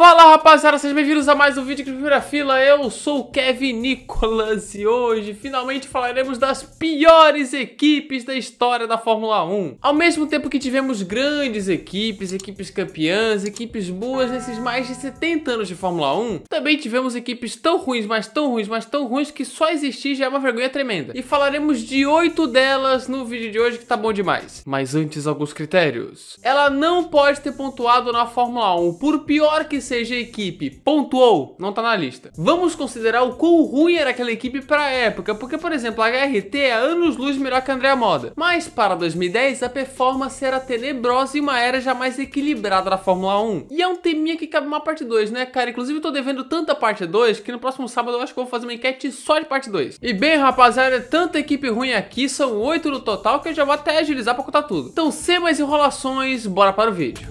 Fala rapaziada, sejam bem-vindos a mais um vídeo de primeira fila. Eu sou o Kevin Nicolas e hoje finalmente falaremos das piores equipes da história da Fórmula 1. Ao mesmo tempo que tivemos grandes equipes, equipes campeãs, equipes boas nesses mais de 70 anos de Fórmula 1, também tivemos equipes tão ruins, mas tão ruins, mas tão ruins que só existir já é uma vergonha tremenda. E falaremos de 8 delas no vídeo de hoje que tá bom demais. Mas antes, alguns critérios. Ela não pode ter pontuado na Fórmula 1, por pior que seja seja equipe pontuou, não tá na lista. Vamos considerar o quão ruim era aquela equipe pra época, porque, por exemplo, a HRT é anos-luz melhor que a Andrea Moda. Mas para 2010, a performance era tenebrosa e uma era jamais equilibrada da Fórmula 1. E é um teminha que cabe uma parte 2, né, cara? Inclusive, eu tô devendo tanta parte 2 que no próximo sábado eu acho que eu vou fazer uma enquete só de parte 2. E bem, rapaziada, é tanta equipe ruim aqui, são 8 no total, que eu já vou até agilizar pra contar tudo. Então, sem mais enrolações, bora para o vídeo.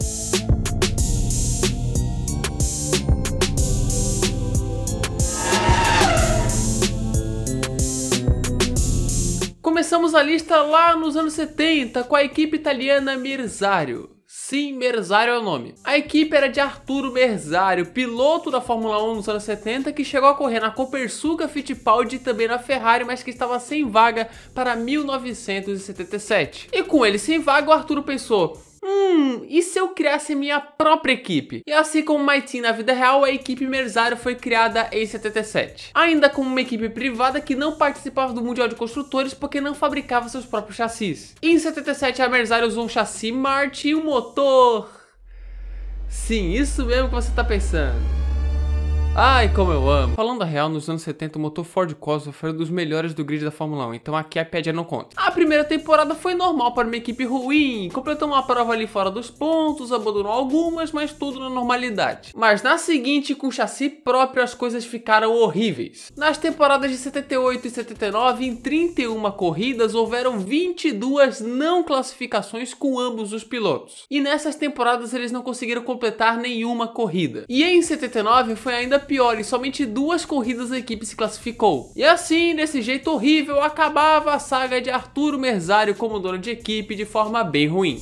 Começamos a lista lá nos anos 70 com a equipe italiana Merzario. Sim, Merzario é o nome. A equipe era de Arturo Merzario, piloto da Fórmula 1 nos anos 70, que chegou a correr na Copersuca Fittipaldi e também na Ferrari, mas que estava sem vaga para 1977. E com ele sem vaga, o Arturo pensou, Hum, e se eu criasse minha própria equipe? E assim como My Team na vida real, a equipe Merzário foi criada em 77. Ainda como uma equipe privada que não participava do Mundial de Construtores porque não fabricava seus próprios chassis. em 77 a Merzário usou um chassi Mart e um motor... Sim, isso mesmo que você está pensando. Ai, como eu amo! Falando a real, nos anos 70 o motor Ford Cosworth foi um dos melhores do grid da Fórmula 1, então aqui a pédia não conta. A primeira temporada foi normal para uma equipe ruim, completou uma prova ali fora dos pontos, abandonou algumas, mas tudo na normalidade. Mas na seguinte, com chassi próprio, as coisas ficaram horríveis. Nas temporadas de 78 e 79, em 31 corridas, houveram 22 não classificações com ambos os pilotos. E nessas temporadas eles não conseguiram completar nenhuma corrida. E em 79 foi ainda pior, em somente duas corridas a equipe se classificou. E assim, desse jeito horrível, acabava a saga de Arturo Merzário como dono de equipe de forma bem ruim.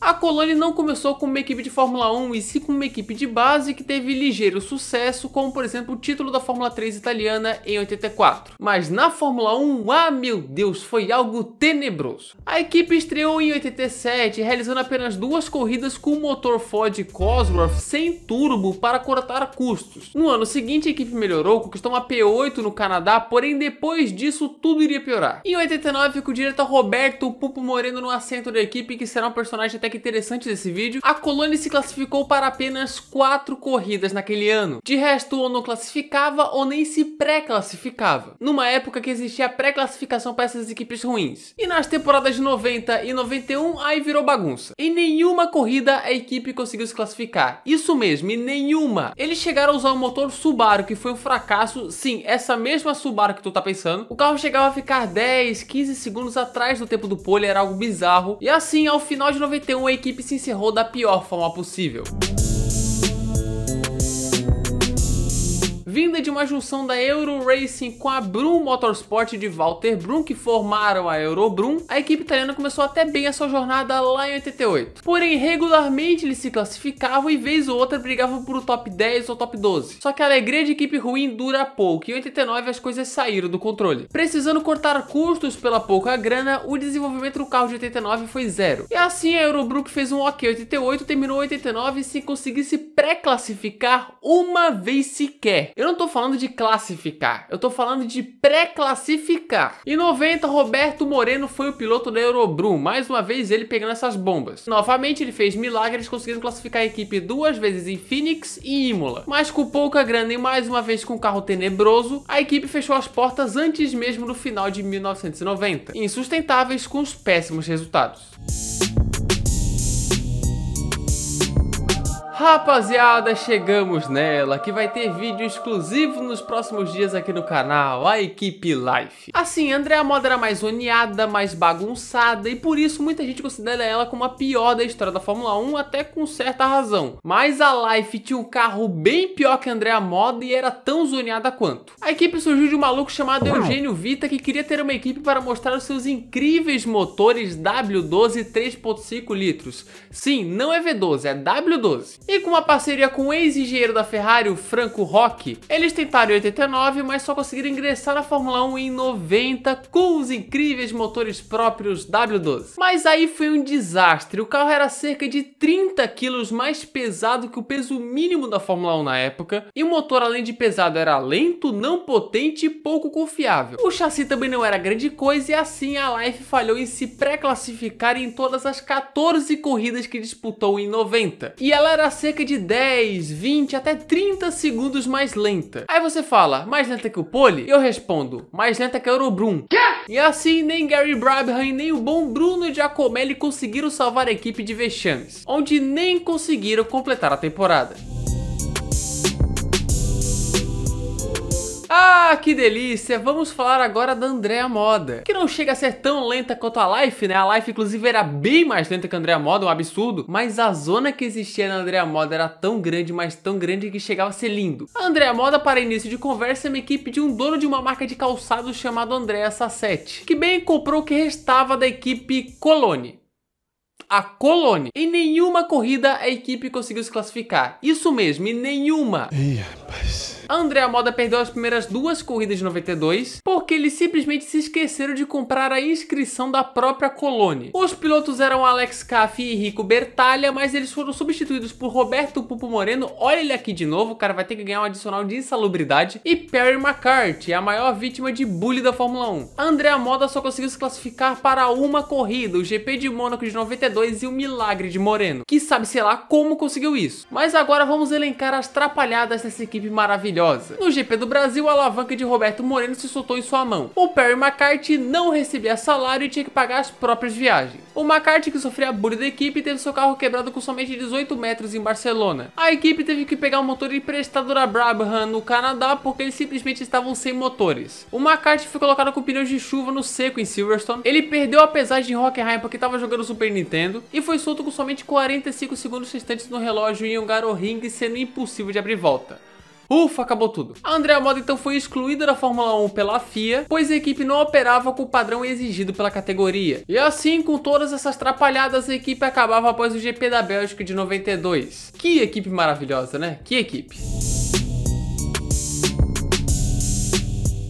A colônia não começou com uma equipe de Fórmula 1 e sim com uma equipe de base que teve ligeiro sucesso, como por exemplo o título da Fórmula 3 italiana em 84. Mas na Fórmula 1, ah meu Deus, foi algo tenebroso. A equipe estreou em 87, realizando apenas duas corridas com o motor Ford Cosworth sem turbo para cortar custos. No ano seguinte, a equipe melhorou, conquistou uma P8 no Canadá, porém depois disso tudo iria piorar. Em 89, com o diretor Roberto Pupo Moreno no assento da equipe, que será um personagem até feedback interessante desse vídeo, a Colônia se classificou para apenas 4 corridas naquele ano. De resto, ou não classificava ou nem se pré-classificava. Numa época que existia pré-classificação para essas equipes ruins. E nas temporadas de 90 e 91, aí virou bagunça. Em nenhuma corrida a equipe conseguiu se classificar. Isso mesmo, em nenhuma. Eles chegaram a usar o motor Subaru, que foi um fracasso. Sim, essa mesma Subaru que tu tá pensando. O carro chegava a ficar 10, 15 segundos atrás do tempo do pole, era algo bizarro. E assim, ao final de 91, uma equipe se encerrou da pior forma possível. vinda de uma junção da Euro Racing com a Brum Motorsport de Walter Brum, que formaram a Euro Brum, a equipe italiana começou até bem a sua jornada lá em 88. Porém, regularmente eles se classificavam e vez ou outra brigavam por o top 10 ou top 12. Só que a alegria de equipe ruim dura pouco e em 89 as coisas saíram do controle. Precisando cortar custos pela pouca grana, o desenvolvimento do carro de 89 foi zero. E assim a Eurobrook fez um ok 88, terminou 89 sem conseguir se pré-classificar uma vez sequer. Eu não tô falando de classificar, eu tô falando de pré-classificar. Em 90, Roberto Moreno foi o piloto da Eurobrum, mais uma vez ele pegando essas bombas. Novamente ele fez milagres conseguindo classificar a equipe duas vezes em Phoenix e Imola. Mas com pouca grana e mais uma vez com um carro tenebroso, a equipe fechou as portas antes mesmo do final de 1990, insustentáveis com os péssimos resultados. Rapaziada, chegamos nela, que vai ter vídeo exclusivo nos próximos dias aqui no canal, a equipe Life. Assim, Andrea Moda era mais zoneada, mais bagunçada e por isso muita gente considera ela como a pior da história da Fórmula 1, até com certa razão. Mas a Life tinha um carro bem pior que Andrea Moda e era tão zoneada quanto. A equipe surgiu de um maluco chamado Eugênio Vita que queria ter uma equipe para mostrar os seus incríveis motores W12 3.5 litros. Sim, não é V12, é W12. E com uma parceria com o ex-engenheiro da Ferrari, o Franco Roque, eles tentaram em 89, mas só conseguiram ingressar na Fórmula 1 em 90 com os incríveis motores próprios W12. Mas aí foi um desastre, o carro era cerca de 30 quilos mais pesado que o peso mínimo da Fórmula 1 na época, e o motor além de pesado era lento, não potente e pouco confiável. O chassi também não era grande coisa e assim a Life falhou em se pré-classificar em todas as 14 corridas que disputou em 90. E ela era cerca de 10, 20, até 30 segundos mais lenta. Aí você fala, mais lenta que o Poli? Eu respondo, mais lenta que a Eurobrum. Quê? E assim, nem Gary Brabham e nem o bom Bruno Giacomelli conseguiram salvar a equipe de vexames, onde nem conseguiram completar a temporada. Ah, que delícia! Vamos falar agora da Andrea Moda, que não chega a ser tão lenta quanto a Life, né? A Life, inclusive, era bem mais lenta que a Andrea Moda, um absurdo, mas a zona que existia na Andrea Moda era tão grande, mas tão grande que chegava a ser lindo. A Andrea Moda, para início de conversa, é uma equipe de um dono de uma marca de calçados chamado Andrea Sassetti, que bem comprou o que restava da equipe Colone a Colônia. Em nenhuma corrida a equipe conseguiu se classificar. Isso mesmo, em nenhuma. Ih, rapaz. André Moda perdeu as primeiras duas corridas de 92 porque eles simplesmente se esqueceram de comprar a inscrição da própria Colone. Os pilotos eram Alex Caff e Rico Bertalha, mas eles foram substituídos por Roberto Pupo Moreno, olha ele aqui de novo, o cara vai ter que ganhar um adicional de insalubridade, e Perry McCarthy, a maior vítima de bullying da Fórmula 1. André Moda só conseguiu se classificar para uma corrida, o GP de Mônaco de 92 e o milagre de Moreno, que sabe sei lá como conseguiu isso. Mas agora vamos elencar as trapalhadas dessa equipe maravilhosa maravilhosa. No GP do Brasil, a alavanca de Roberto Moreno se soltou em sua mão. O Perry McCarthy não recebia salário e tinha que pagar as próprias viagens. O McCarthy, que sofria a bullying da equipe, teve seu carro quebrado com somente 18 metros em Barcelona. A equipe teve que pegar um motor emprestado da Brabham no Canadá porque eles simplesmente estavam sem motores. O McCarthy foi colocado com pneus de chuva no seco em Silverstone. Ele perdeu a pesagem em Hockenheim porque estava jogando Super Nintendo e foi solto com somente 45 segundos restantes no relógio em um Hungaroring, sendo impossível de abrir volta. Ufa, acabou tudo. A Andrea Moda então foi excluída da Fórmula 1 pela FIA, pois a equipe não operava com o padrão exigido pela categoria. E assim, com todas essas atrapalhadas, a equipe acabava após o GP da Bélgica de 92. Que equipe maravilhosa, né? Que equipe.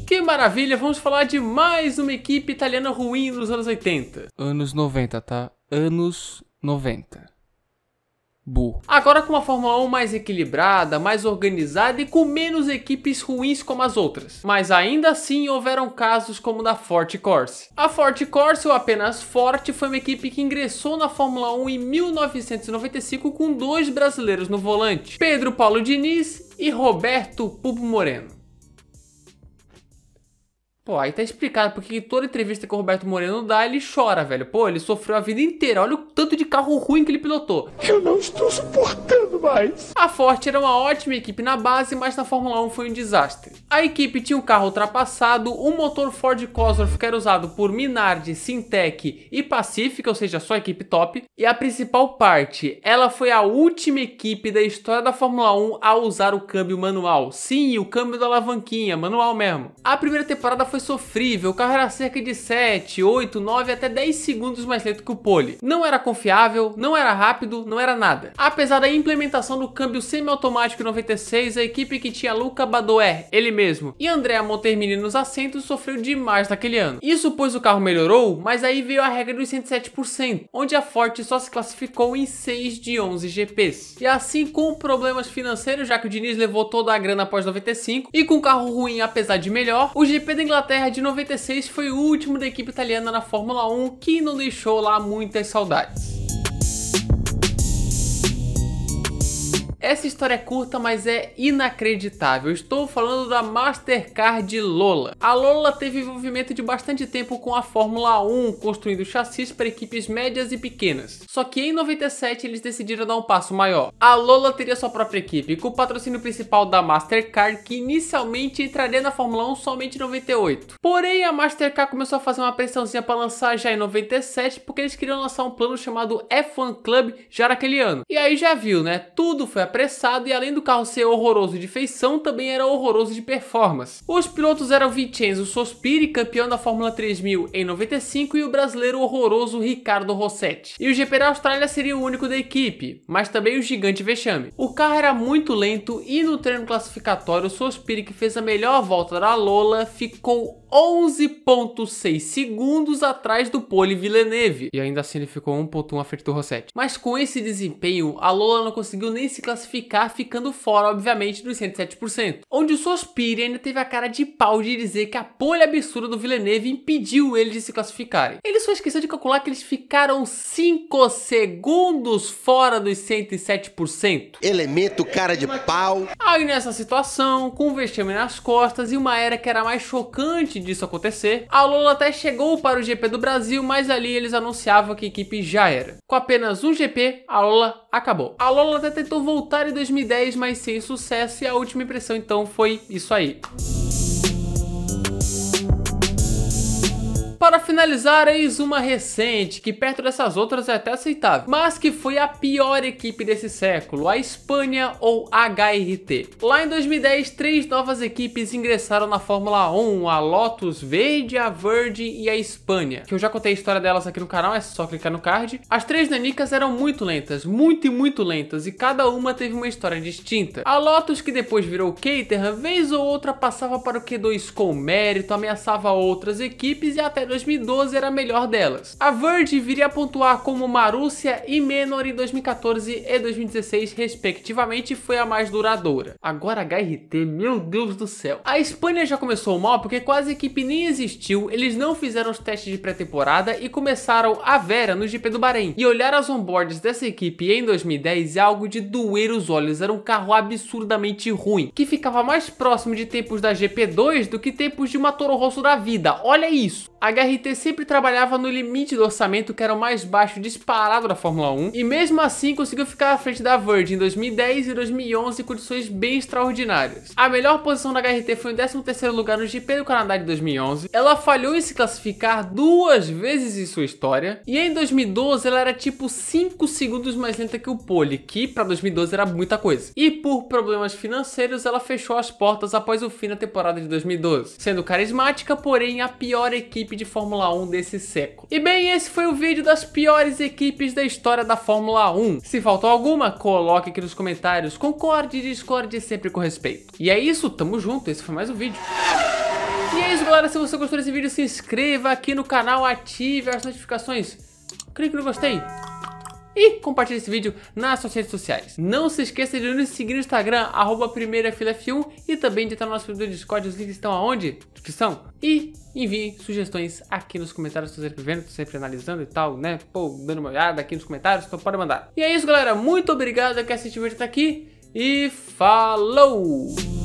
Que maravilha, vamos falar de mais uma equipe italiana ruim dos anos 80. Anos 90, tá? Anos 90. Bull. Agora com uma Fórmula 1 mais equilibrada, mais organizada e com menos equipes ruins como as outras. Mas ainda assim houveram casos como da Forte Corse. A Forte Corse ou apenas Forte foi uma equipe que ingressou na Fórmula 1 em 1995 com dois brasileiros no volante, Pedro Paulo Diniz e Roberto Pupo Moreno. Pô, aí tá explicado porque toda entrevista que o Roberto Moreno dá, ele chora, velho. Pô, ele sofreu a vida inteira. Olha o tanto de carro ruim que ele pilotou. Eu não estou suportando mais. A Forte era uma ótima equipe na base, mas na Fórmula 1 foi um desastre. A equipe tinha um carro ultrapassado, um motor Ford Cosworth que era usado por Minardi, Sintec e Pacifica, ou seja, só equipe top. E a principal parte, ela foi a última equipe da história da Fórmula 1 a usar o câmbio manual. Sim, o câmbio da alavanquinha, manual mesmo. A primeira temporada foi foi sofrível, o carro era cerca de 7, 8, 9 até 10 segundos mais lento que o pole. Não era confiável, não era rápido, não era nada. Apesar da implementação do câmbio semiautomático 96, a equipe que tinha Luca Badoer, ele mesmo, e Andrea Montermini nos assentos sofreu demais naquele ano. Isso pois o carro melhorou, mas aí veio a regra dos 107%, onde a Ford só se classificou em 6 de 11 GPs. E assim com problemas financeiros, já que o Diniz levou toda a grana após 95, e com carro ruim apesar de melhor, o GP da Inglaterra Inglaterra de 96 foi o último da equipe italiana na Fórmula 1 que não deixou lá muitas saudades. Essa história é curta, mas é inacreditável. Estou falando da Mastercard Lola. A Lola teve envolvimento de bastante tempo com a Fórmula 1, construindo chassis para equipes médias e pequenas. Só que em 97 eles decidiram dar um passo maior. A Lola teria sua própria equipe, com o patrocínio principal da Mastercard, que inicialmente entraria na Fórmula 1 somente em 98. Porém, a Mastercard começou a fazer uma pressãozinha para lançar já em 97, porque eles queriam lançar um plano chamado F1 Club já naquele ano. E aí já viu, né? Tudo foi apresentado apressado e além do carro ser horroroso de feição, também era horroroso de performance. Os pilotos eram Vincenzo Sospiri, campeão da Fórmula 3000 em 95 e o brasileiro horroroso Ricardo Rossetti. E o GP da Austrália seria o único da equipe, mas também o gigante vexame. O carro era muito lento e no treino classificatório Sospiri que fez a melhor volta da Lola ficou 11.6 segundos atrás do pole Villeneuve. E ainda assim ele ficou 1.1 à frente do Rossetti. Mas com esse desempenho, a Lola não conseguiu nem se classificar, ficando fora, obviamente, dos 107%. Onde o Sospiri ainda teve a cara de pau de dizer que a pole absurda do Villeneuve impediu eles de se classificarem. Ele só esqueceu de calcular que eles ficaram 5 segundos fora dos 107%. Elemento cara de pau. Aí nessa situação, com o vexame nas costas e uma era que era mais chocante antes disso acontecer, a Lola até chegou para o GP do Brasil, mas ali eles anunciavam que a equipe já era. Com apenas um GP, a Lola acabou. A Lola até tentou voltar em 2010, mas sem sucesso, e a última impressão então foi isso aí. para finalizar, eis uma recente, que perto dessas outras é até aceitável, mas que foi a pior equipe desse século, a Espanha ou HRT. Lá em 2010, três novas equipes ingressaram na Fórmula 1, a Lotus Verde, a Virgin e a Espanha, que eu já contei a história delas aqui no canal, é só clicar no card. As três nanicas eram muito lentas, muito e muito lentas, e cada uma teve uma história distinta. A Lotus, que depois virou Caterham, vez ou outra passava para o Q2 com mérito, ameaçava outras equipes e até 2010 2012 era a melhor delas. A Verge viria a pontuar como Marúcia e Menor em 2014 e 2016, respectivamente, foi a mais duradoura. Agora HRT, meu Deus do céu. A Espanha já começou mal porque quase a equipe nem existiu, eles não fizeram os testes de pré-temporada e começaram a Vera no GP do Bahrein. E olhar as onboards dessa equipe em 2010 é algo de doer os olhos, era um carro absurdamente ruim, que ficava mais próximo de tempos da GP2 do que tempos de uma Toro Rosso da vida, olha isso! A HRT sempre trabalhava no limite do orçamento, que era o mais baixo disparado da Fórmula 1, e mesmo assim conseguiu ficar à frente da Virgin em 2010 e 2011 em condições bem extraordinárias. A melhor posição da HRT foi em 13º lugar no GP do Canadá de 2011. Ela falhou em se classificar duas vezes em sua história, e em 2012 ela era tipo 5 segundos mais lenta que o pole, que para 2012 era muita coisa. E por problemas financeiros, ela fechou as portas após o fim da temporada de 2012, sendo carismática, porém a pior equipe equipe de Fórmula 1 desse século. E bem, esse foi o vídeo das piores equipes da história da Fórmula 1. Se faltou alguma, coloque aqui nos comentários, concorde e discorde sempre com respeito. E é isso, tamo junto, esse foi mais um vídeo. E é isso, galera. Se você gostou desse vídeo, se inscreva aqui no canal, ative as notificações, clique no gostei e compartilhe esse vídeo nas suas redes sociais. Não se esqueça de nos seguir no Instagram, arroba primeirafilaf1 e também de entrar no nosso grupo do Discord, os links estão aonde? Descrição. E envie sugestões aqui nos comentários, estou sempre vendo, estou sempre analisando e tal, né? Pô, dando uma olhada aqui nos comentários, então pode mandar. E é isso, galera. Muito obrigado que assistiu o vídeo até aqui e falou!